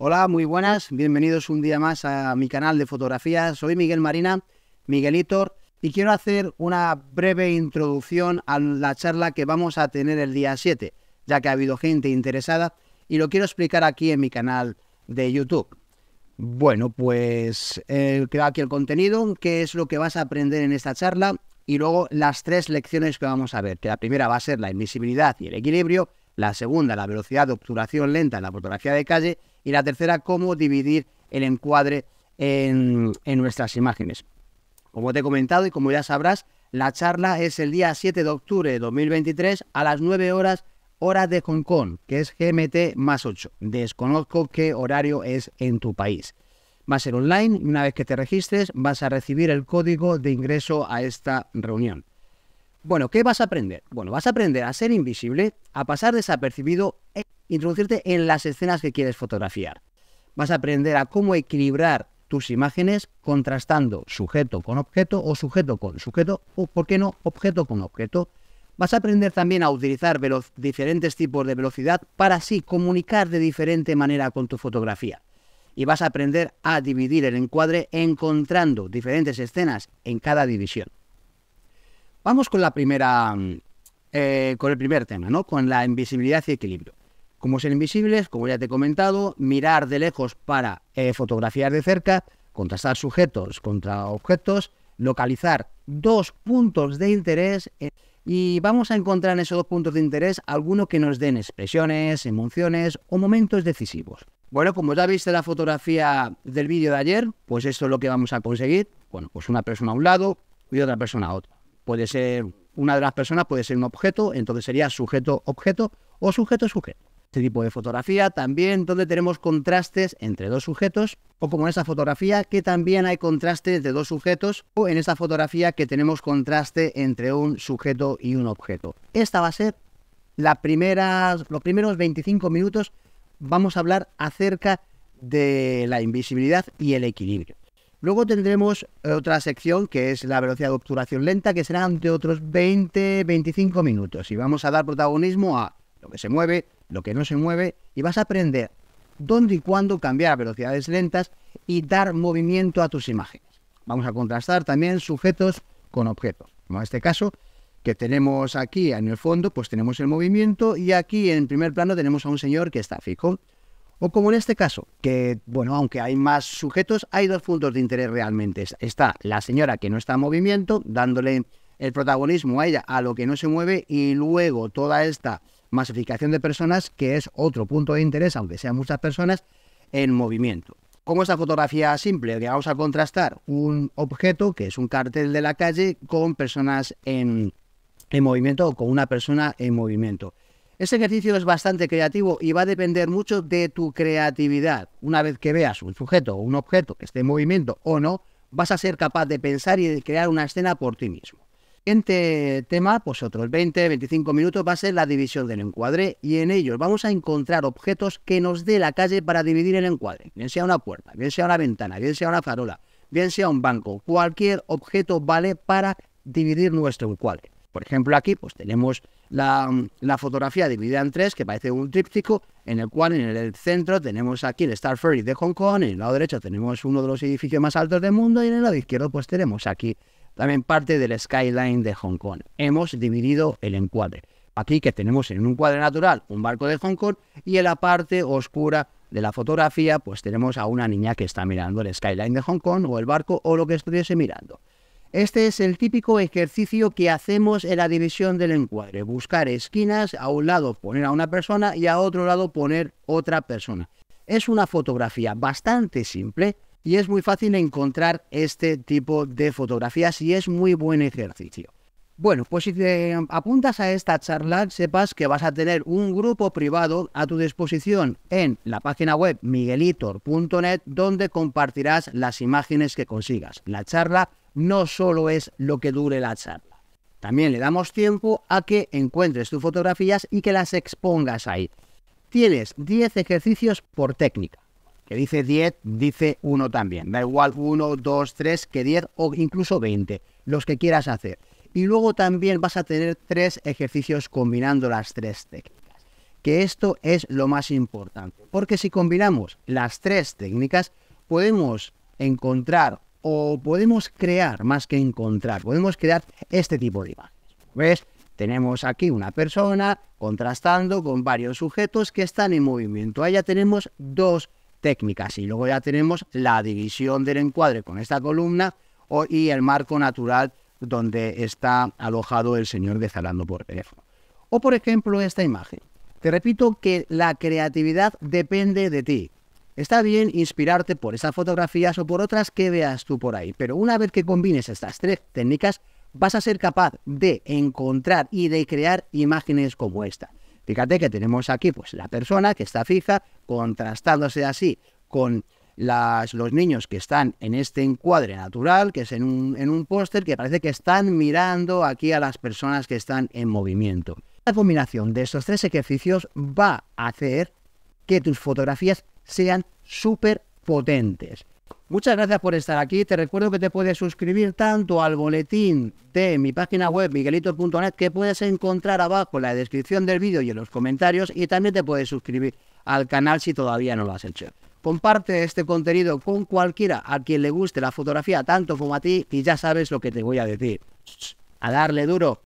Hola, muy buenas, bienvenidos un día más a mi canal de fotografía. Soy Miguel Marina, Miguelitor, y quiero hacer una breve introducción a la charla que vamos a tener el día 7, ya que ha habido gente interesada y lo quiero explicar aquí en mi canal de YouTube. Bueno, pues eh, aquí el contenido, qué es lo que vas a aprender en esta charla y luego las tres lecciones que vamos a ver, que la primera va a ser la invisibilidad y el equilibrio, la segunda la velocidad de obturación lenta en la fotografía de calle y la tercera, cómo dividir el encuadre en, nuestras imágenes. Como te he comentado y como ya sabrás, la charla es el día 7 de octubre de 2023 a las 9 horas hora de Hong Kong, que es GMT más 8. Desconozco qué horario es en tu país. Va a ser online y una vez que te registres vas a recibir el código de ingreso a esta reunión. Bueno, ¿qué vas a aprender? Bueno, vas a aprender a ser invisible, a pasar desapercibido introducirte en las escenas que quieres fotografiar. Vas a aprender a cómo equilibrar tus imágenes contrastando sujeto con objeto o sujeto con sujeto o, ¿por qué no?, objeto con objeto. Vas a aprender también a utilizar diferentes tipos de velocidad para así comunicar de diferente manera con tu fotografía. Y vas a aprender a dividir el encuadre encontrando diferentes escenas en cada división. Vamos con la primera, mm, eh, con el primer tema, ¿no? Con la invisibilidad y equilibrio como ser invisibles, como ya te he comentado, mirar de lejos para eh, fotografiar de cerca, contrastar sujetos contra objetos, localizar dos puntos de interés eh, y vamos a encontrar en esos dos puntos de interés alguno que nos den expresiones, emociones o momentos decisivos. Bueno, como ya viste la fotografía del vídeo de ayer, pues esto es lo que vamos a conseguir. Bueno, pues una persona a un lado y otra persona a otro. Puede ser una de las personas, puede ser un objeto, entonces sería sujeto-objeto o sujeto-sujeto. Este tipo de fotografía también donde tenemos contrastes entre dos sujetos o como en esta fotografía que también hay contraste entre dos sujetos o en esta fotografía que tenemos contraste entre un sujeto y un objeto. Esta va a ser la primera, los primeros 25 minutos vamos a hablar acerca de la invisibilidad y el equilibrio. Luego tendremos eh, otra sección que es la velocidad de obturación lenta, que será de otros 20-25 minutos. Y vamos a dar protagonismo a lo que se mueve, lo que no se mueve y vas a aprender dónde y cuándo cambiar a velocidades lentas y dar movimiento a tus imágenes. Vamos a contrastar también sujetos con objetos, como en este caso que tenemos aquí en el fondo, pues tenemos el movimiento y aquí en primer plano tenemos a un señor que está fijo. O como en este caso, que bueno, aunque hay más sujetos, hay dos puntos de interés realmente. Está la señora que no está en movimiento, dándole el protagonismo a ella, a lo que no se mueve, y luego toda esta Masificación de personas, que es otro punto de interés, aunque sean muchas personas, en movimiento. Como esta fotografía simple, que vamos a contrastar un objeto, que es un cartel de la calle, con personas en, en movimiento o con una persona en movimiento. Este ejercicio es bastante creativo y va a depender mucho de tu creatividad. Una vez que veas un sujeto o un objeto que esté en movimiento o no, vas a ser capaz de pensar y de crear una escena por ti mismo. Siguiente tema, pues otros 20, 25 minutos va a ser la división del encuadre y en ellos vamos a encontrar objetos que nos dé la calle para dividir el encuadre, bien sea una puerta, bien sea una ventana, bien sea una farola, bien sea un banco, cualquier objeto vale para dividir nuestro encuadre. Por ejemplo, aquí pues tenemos la, la, fotografía dividida en tres, que parece un tríptico, en el cual en el centro tenemos aquí el Star Ferry de Hong Kong, en el lado derecho tenemos uno de los edificios más altos del mundo y en el lado izquierdo pues tenemos aquí también parte del skyline de Hong Kong. Hemos dividido el encuadre. Aquí que tenemos en un cuadro natural un barco de Hong Kong y en la parte oscura de la fotografía pues tenemos a una niña que está mirando el skyline de Hong Kong o el barco o lo que estuviese mirando. Este es el típico ejercicio que hacemos en la división del encuadre, buscar esquinas, a un lado poner a una persona y a otro lado poner otra persona. Es una fotografía bastante simple, y es muy fácil encontrar este tipo de fotografías y es muy buen ejercicio. Bueno, pues si te apuntas a esta charla, sepas que vas a tener un grupo privado a tu disposición en la página web miguelitor.net donde compartirás las imágenes que consigas. La charla no solo es lo que dure la charla. También le damos tiempo a que encuentres tus fotografías y que las expongas ahí. Tienes 10 ejercicios por técnica que dice 10, dice 1 también. Da igual 1, 2, 3 que 10 o incluso 20, los que quieras hacer. Y luego también vas a tener tres ejercicios combinando las tres técnicas. Que esto es lo más importante. Porque si combinamos las tres técnicas, podemos encontrar o podemos crear, más que encontrar, podemos crear este tipo de imágenes. ¿Ves? Tenemos aquí una persona contrastando con varios sujetos que están en movimiento. Allá tenemos dos técnicas. Y luego ya tenemos la división del encuadre con esta columna y el marco natural donde está alojado el señor de Zalando por teléfono. O por ejemplo esta imagen. Te repito que la creatividad depende de ti. Está bien inspirarte por esas fotografías o por otras que veas tú por ahí, pero una vez que combines estas tres técnicas, vas a ser capaz de encontrar y de crear imágenes como esta. Fíjate que tenemos aquí pues, la persona que está fija, contrastándose así con los niños que están en este encuadre natural, que es en un, en un póster, que parece que están mirando aquí a las personas que están en movimiento. La combinación de estos tres ejercicios va a hacer que tus fotografías sean súper potentes. Muchas gracias por estar aquí. Te recuerdo que te puedes suscribir tanto al boletín de mi página web miguelito.net que puedes encontrar abajo en la descripción del vídeo y en los comentarios y también te puedes suscribir al canal si todavía no lo has hecho. Comparte este contenido con cualquiera a quien le guste la fotografía tanto como a ti y ya sabes lo que te voy a decir. A darle duro.